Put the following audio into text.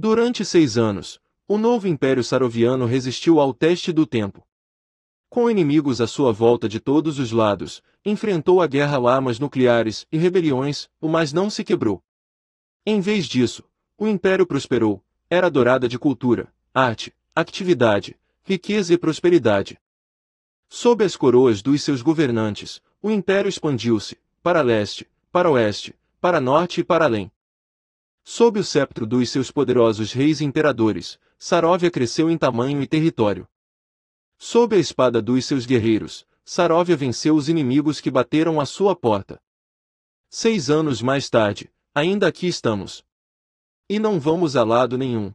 Durante seis anos, o novo Império Saroviano resistiu ao teste do tempo. Com inimigos à sua volta de todos os lados, enfrentou a guerra lámas nucleares e rebeliões, o mas não se quebrou. Em vez disso, o Império prosperou, era dourada de cultura, arte, atividade, riqueza e prosperidade. Sob as coroas dos seus governantes, o Império expandiu-se, para leste, para oeste, para norte e para além. Sob o sceptro dos seus poderosos reis e imperadores, Saróvia cresceu em tamanho e território. Sob a espada dos seus guerreiros, Saróvia venceu os inimigos que bateram à sua porta. Seis anos mais tarde, ainda aqui estamos. E não vamos a lado nenhum.